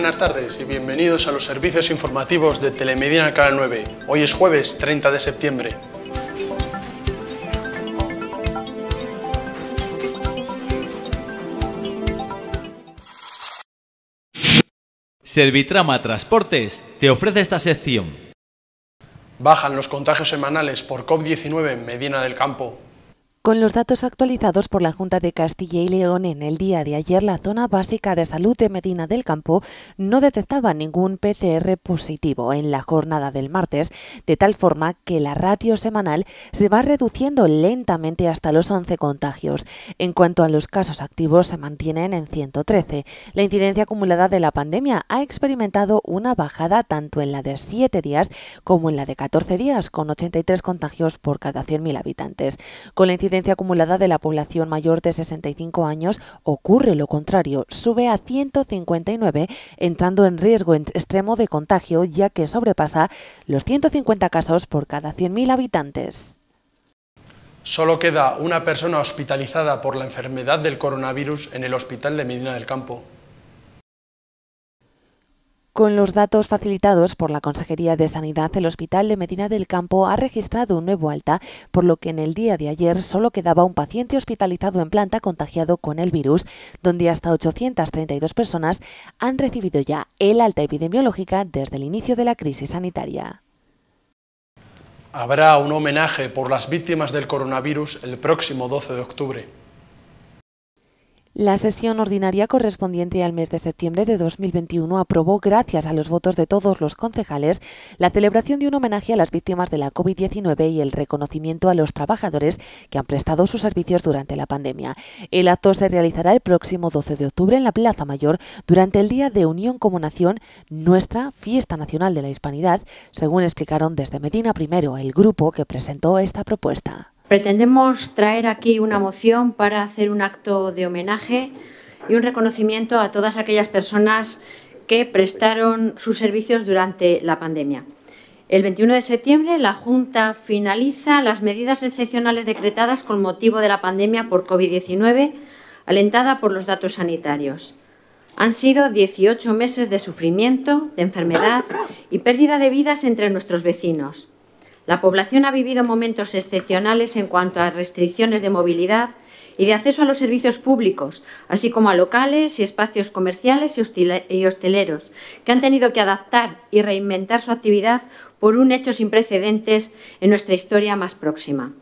Buenas tardes y bienvenidos a los servicios informativos de Telemedina Canal 9. Hoy es jueves 30 de septiembre. Servitrama Transportes te ofrece esta sección. Bajan los contagios semanales por COVID-19 en Medina del Campo. Con los datos actualizados por la Junta de Castilla y León en el día de ayer, la zona básica de salud de Medina del Campo no detectaba ningún PCR positivo en la jornada del martes, de tal forma que la ratio semanal se va reduciendo lentamente hasta los 11 contagios. En cuanto a los casos activos, se mantienen en 113. La incidencia acumulada de la pandemia ha experimentado una bajada tanto en la de 7 días como en la de 14 días, con 83 contagios por cada 100.000 habitantes. Con la incidencia acumulada de la población mayor de 65 años ocurre lo contrario, sube a 159, entrando en riesgo extremo de contagio ya que sobrepasa los 150 casos por cada 100.000 habitantes. Solo queda una persona hospitalizada por la enfermedad del coronavirus en el Hospital de Medina del Campo. Con los datos facilitados por la Consejería de Sanidad, el Hospital de Medina del Campo ha registrado un nuevo alta, por lo que en el día de ayer solo quedaba un paciente hospitalizado en planta contagiado con el virus, donde hasta 832 personas han recibido ya el alta epidemiológica desde el inicio de la crisis sanitaria. Habrá un homenaje por las víctimas del coronavirus el próximo 12 de octubre. La sesión ordinaria correspondiente al mes de septiembre de 2021 aprobó, gracias a los votos de todos los concejales, la celebración de un homenaje a las víctimas de la COVID-19 y el reconocimiento a los trabajadores que han prestado sus servicios durante la pandemia. El acto se realizará el próximo 12 de octubre en la Plaza Mayor durante el Día de Unión como Nación, nuestra fiesta nacional de la hispanidad, según explicaron desde Medina primero el grupo que presentó esta propuesta. Pretendemos traer aquí una moción para hacer un acto de homenaje y un reconocimiento a todas aquellas personas que prestaron sus servicios durante la pandemia. El 21 de septiembre la Junta finaliza las medidas excepcionales decretadas con motivo de la pandemia por COVID-19, alentada por los datos sanitarios. Han sido 18 meses de sufrimiento, de enfermedad y pérdida de vidas entre nuestros vecinos. La población ha vivido momentos excepcionales en cuanto a restricciones de movilidad y de acceso a los servicios públicos, así como a locales y espacios comerciales y hosteleros, que han tenido que adaptar y reinventar su actividad por un hecho sin precedentes en nuestra historia más próxima.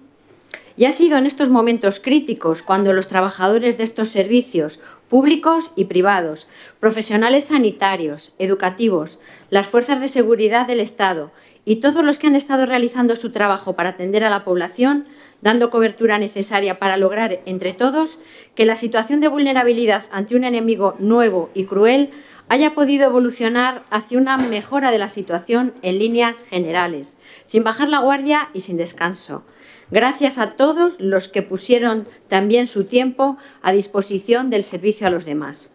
Y ha sido en estos momentos críticos cuando los trabajadores de estos servicios, públicos y privados, profesionales sanitarios, educativos, las fuerzas de seguridad del Estado y todos los que han estado realizando su trabajo para atender a la población, dando cobertura necesaria para lograr entre todos que la situación de vulnerabilidad ante un enemigo nuevo y cruel haya podido evolucionar hacia una mejora de la situación en líneas generales, sin bajar la guardia y sin descanso. Gracias a todos los que pusieron también su tiempo a disposición del servicio a los demás.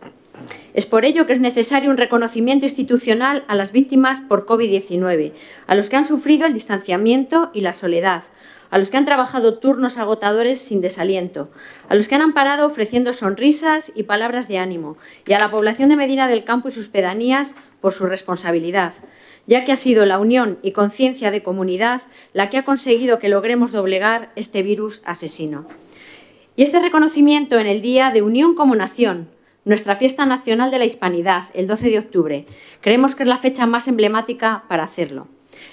Es por ello que es necesario un reconocimiento institucional a las víctimas por COVID-19, a los que han sufrido el distanciamiento y la soledad, a los que han trabajado turnos agotadores sin desaliento, a los que han amparado ofreciendo sonrisas y palabras de ánimo, y a la población de Medina del Campo y sus pedanías por su responsabilidad, ya que ha sido la unión y conciencia de comunidad la que ha conseguido que logremos doblegar este virus asesino. Y este reconocimiento en el Día de Unión como Nación, nuestra fiesta nacional de la hispanidad, el 12 de octubre. Creemos que es la fecha más emblemática para hacerlo.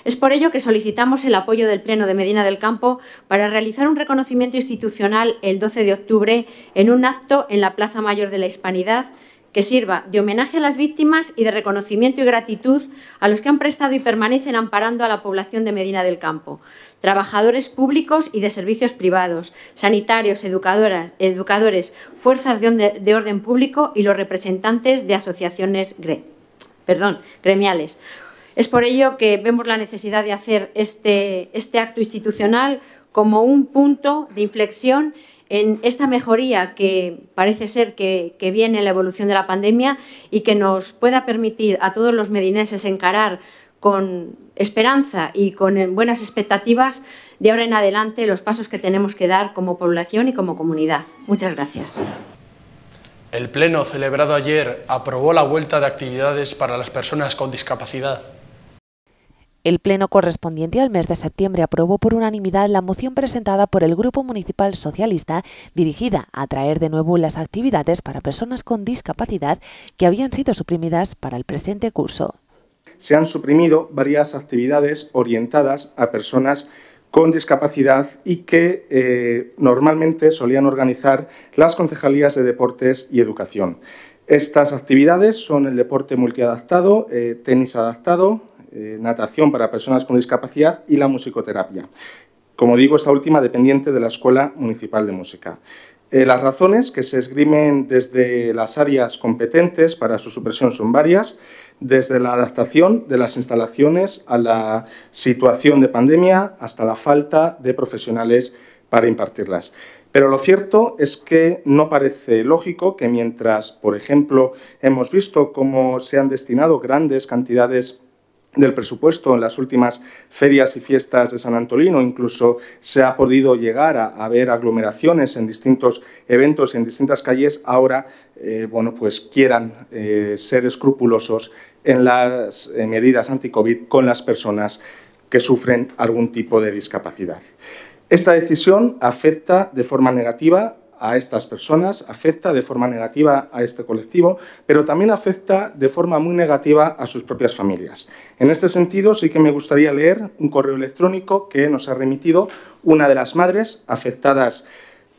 Es por ello que solicitamos el apoyo del Pleno de Medina del Campo para realizar un reconocimiento institucional el 12 de octubre en un acto en la Plaza Mayor de la Hispanidad que sirva de homenaje a las víctimas y de reconocimiento y gratitud a los que han prestado y permanecen amparando a la población de Medina del Campo, trabajadores públicos y de servicios privados, sanitarios, educadoras, educadores, fuerzas de orden público y los representantes de asociaciones gremiales. Es por ello que vemos la necesidad de hacer este, este acto institucional como un punto de inflexión en esta mejoría que parece ser que, viene la evolución de la pandemia y que nos pueda permitir a todos los medineses encarar con esperanza y con buenas expectativas de ahora en adelante los pasos que tenemos que dar como población y como comunidad. Muchas gracias. El Pleno celebrado ayer aprobó la vuelta de actividades para las personas con discapacidad. El Pleno correspondiente al mes de septiembre aprobó por unanimidad la moción presentada por el Grupo Municipal Socialista dirigida a traer de nuevo las actividades para personas con discapacidad que habían sido suprimidas para el presente curso. Se han suprimido varias actividades orientadas a personas con discapacidad y que eh, normalmente solían organizar las concejalías de deportes y educación. Estas actividades son el deporte multiadaptado, eh, tenis adaptado, eh, natación para personas con discapacidad y la musicoterapia. Como digo, esta última dependiente de la Escuela Municipal de Música. Eh, las razones que se esgrimen desde las áreas competentes para su supresión son varias, desde la adaptación de las instalaciones a la situación de pandemia hasta la falta de profesionales para impartirlas. Pero lo cierto es que no parece lógico que mientras, por ejemplo, hemos visto cómo se han destinado grandes cantidades del presupuesto en las últimas ferias y fiestas de San Antolino. Incluso se ha podido llegar a, ver aglomeraciones en distintos eventos, en distintas calles. Ahora, eh, bueno, pues quieran eh, ser escrupulosos en las eh, medidas anti-COVID con las personas que sufren algún tipo de discapacidad. Esta decisión afecta de forma negativa a estas personas, afecta de forma negativa a este colectivo, pero también afecta de forma muy negativa a sus propias familias. En este sentido, sí que me gustaría leer un correo electrónico que nos ha remitido una de las madres afectadas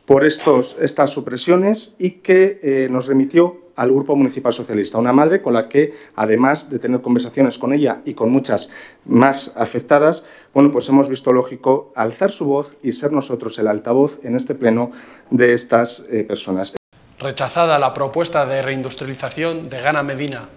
por estos, estas supresiones y que eh, nos remitió al Grupo Municipal Socialista. Una madre con la que, además de tener conversaciones con ella y con muchas más afectadas, bueno, pues hemos visto lógico alzar su voz y ser nosotros el altavoz en este pleno de estas eh, personas. Rechazada la propuesta de reindustrialización de Gana Medina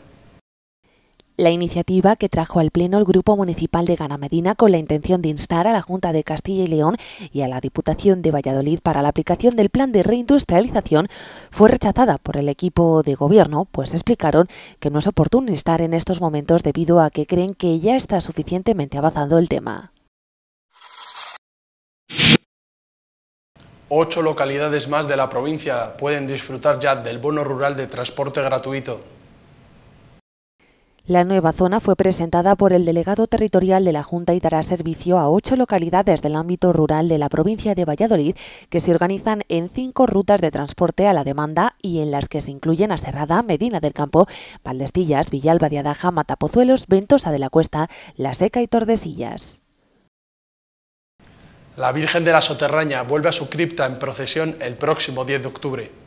la iniciativa que trajo al Pleno el Grupo Municipal de Gana Medina con la intención de instar a la Junta de Castilla y León y a la Diputación de Valladolid para la aplicación del plan de reindustrialización fue rechazada por el equipo de gobierno, pues explicaron que no es oportuno estar en estos momentos debido a que creen que ya está suficientemente avanzado el tema. Ocho localidades más de la provincia pueden disfrutar ya del bono rural de transporte gratuito. La nueva zona fue presentada por el delegado territorial de la Junta y dará servicio a ocho localidades del ámbito rural de la provincia de Valladolid que se organizan en cinco rutas de transporte a la demanda y en las que se incluyen a Serrada, Medina del Campo, Valdestillas, Villalba de Adaja, Matapozuelos, Ventosa de la Cuesta, La Seca y Tordesillas. La Virgen de la Soterraña vuelve a su cripta en procesión el próximo 10 de octubre.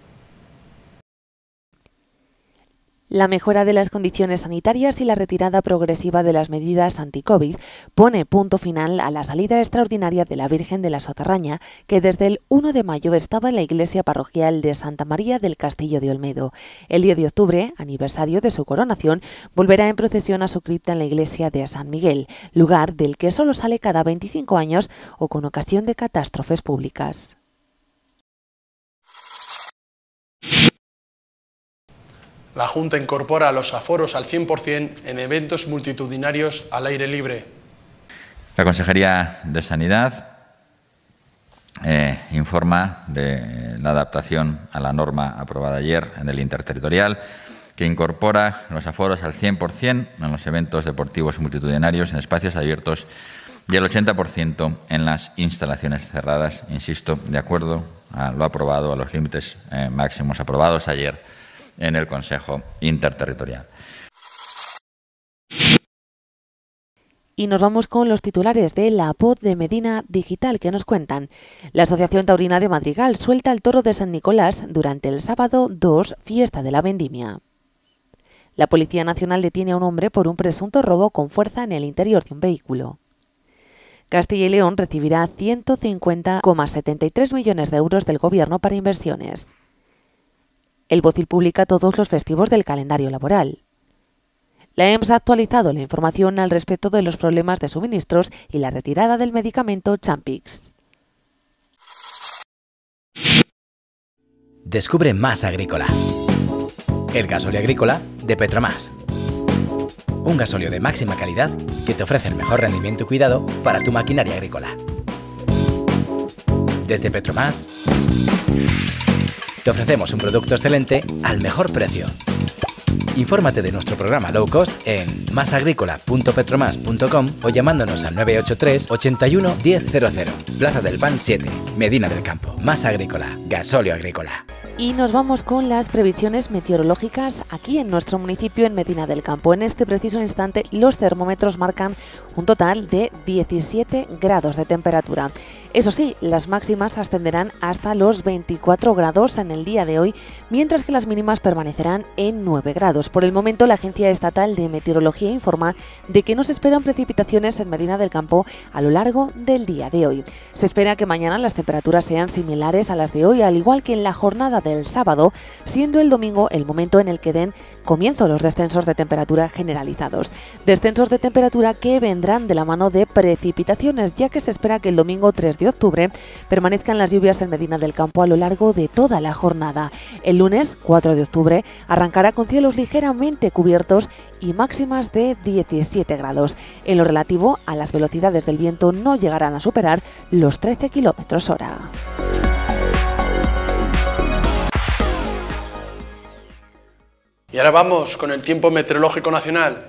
La mejora de las condiciones sanitarias y la retirada progresiva de las medidas anti-COVID pone punto final a la salida extraordinaria de la Virgen de la Soterraña, que desde el 1 de mayo estaba en la iglesia parroquial de Santa María del Castillo de Olmedo. El 10 de octubre, aniversario de su coronación, volverá en procesión a su cripta en la iglesia de San Miguel, lugar del que solo sale cada 25 años o con ocasión de catástrofes públicas. La Junta incorpora los aforos al 100% en eventos multitudinarios al aire libre. La Consejería de Sanidad eh, informa de la adaptación a la norma aprobada ayer en el interterritorial que incorpora los aforos al 100% en los eventos deportivos multitudinarios en espacios abiertos y el 80% en las instalaciones cerradas, insisto, de acuerdo a lo aprobado, a los límites eh, máximos aprobados ayer en el Consejo Interterritorial. Y nos vamos con los titulares de la POD de Medina Digital que nos cuentan. La Asociación Taurina de Madrigal suelta el toro de San Nicolás durante el sábado 2, fiesta de la vendimia. La Policía Nacional detiene a un hombre por un presunto robo con fuerza en el interior de un vehículo. Castilla y León recibirá 150,73 millones de euros del Gobierno para inversiones. El Bocil publica todos los festivos del calendario laboral. La EMS ha actualizado la información al respecto de los problemas de suministros y la retirada del medicamento Champix. Descubre más agrícola. El gasóleo agrícola de Petromás. Un gasóleo de máxima calidad que te ofrece el mejor rendimiento y cuidado para tu maquinaria agrícola. Desde Petromás ofrecemos un producto excelente al mejor precio. Infórmate de nuestro programa low cost en masagricola.petromas.com o llamándonos al 983 81 100. Plaza del Pan 7, Medina del Campo. Más Agrícola, gasóleo agrícola. Y nos vamos con las previsiones meteorológicas aquí en nuestro municipio en Medina del Campo. En este preciso instante los termómetros marcan un total de 17 grados de temperatura. Eso sí, las máximas ascenderán hasta los 24 grados en el día de hoy, mientras que las mínimas permanecerán en 9 grados. Por el momento, la Agencia Estatal de Meteorología informa de que no se esperan precipitaciones en Medina del Campo a lo largo del día de hoy. Se espera que mañana las temperaturas sean similares a las de hoy, al igual que en la jornada del sábado, siendo el domingo el momento en el que den comienzo los descensos de temperatura generalizados. Descensos de temperatura que vendrán de la mano de precipitaciones, ya que se espera que el domingo 3 de octubre, permanezcan las lluvias en Medina del Campo a lo largo de toda la jornada. El lunes 4 de octubre arrancará con cielos ligeramente cubiertos y máximas de 17 grados. En lo relativo a las velocidades del viento no llegarán a superar los 13 kilómetros hora. Y ahora vamos con el tiempo meteorológico nacional.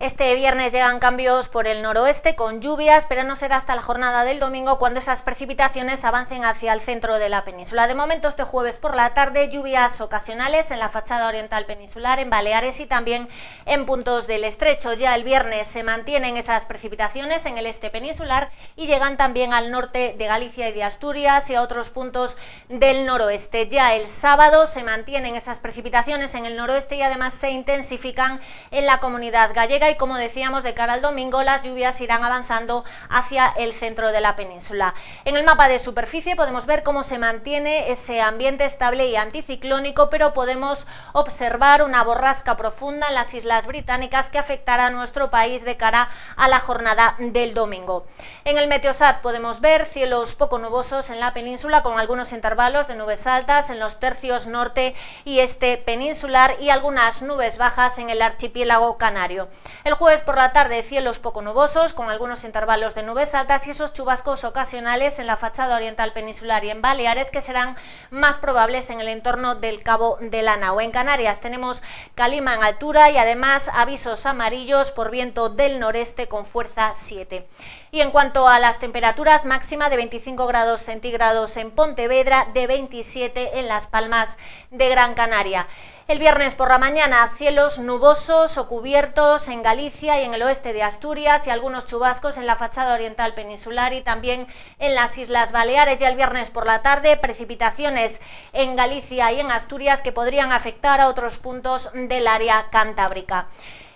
Este viernes llegan cambios por el noroeste con lluvias, pero no será hasta la jornada del domingo cuando esas precipitaciones avancen hacia el centro de la península. De momento, este jueves por la tarde, lluvias ocasionales en la fachada oriental peninsular, en Baleares y también en puntos del estrecho. Ya el viernes se mantienen esas precipitaciones en el este peninsular y llegan también al norte de Galicia y de Asturias y a otros puntos del noroeste. Ya el sábado se mantienen esas precipitaciones en el noroeste y además se intensifican en la comunidad gallega y como decíamos de cara al domingo las lluvias irán avanzando hacia el centro de la península. En el mapa de superficie podemos ver cómo se mantiene ese ambiente estable y anticiclónico pero podemos observar una borrasca profunda en las islas británicas que afectará a nuestro país de cara a la jornada del domingo. En el Meteosat podemos ver cielos poco nubosos en la península con algunos intervalos de nubes altas en los tercios norte y este peninsular y algunas nubes bajas en el archipiélago canario. El jueves por la tarde cielos poco nubosos con algunos intervalos de nubes altas y esos chubascos ocasionales en la fachada oriental peninsular y en Baleares que serán más probables en el entorno del Cabo de la En Canarias tenemos calima en altura y además avisos amarillos por viento del noreste con fuerza 7. Y en cuanto a las temperaturas, máxima de 25 grados centígrados en Pontevedra, de 27 en Las Palmas de Gran Canaria. El viernes por la mañana, cielos nubosos o cubiertos en Galicia y en el oeste de Asturias y algunos chubascos en la fachada oriental peninsular y también en las Islas Baleares. Y el viernes por la tarde, precipitaciones en Galicia y en Asturias que podrían afectar a otros puntos del área cantábrica.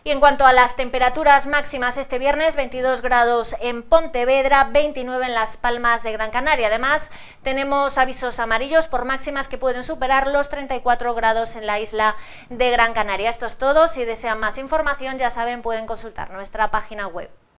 Y en cuanto a las temperaturas máximas, este viernes 22 grados en Pontevedra, 29 en Las Palmas de Gran Canaria. Además, tenemos avisos amarillos por máximas que pueden superar los 34 grados en la isla de Gran Canaria. Esto es todo. Si desean más información, ya saben, pueden consultar nuestra página web.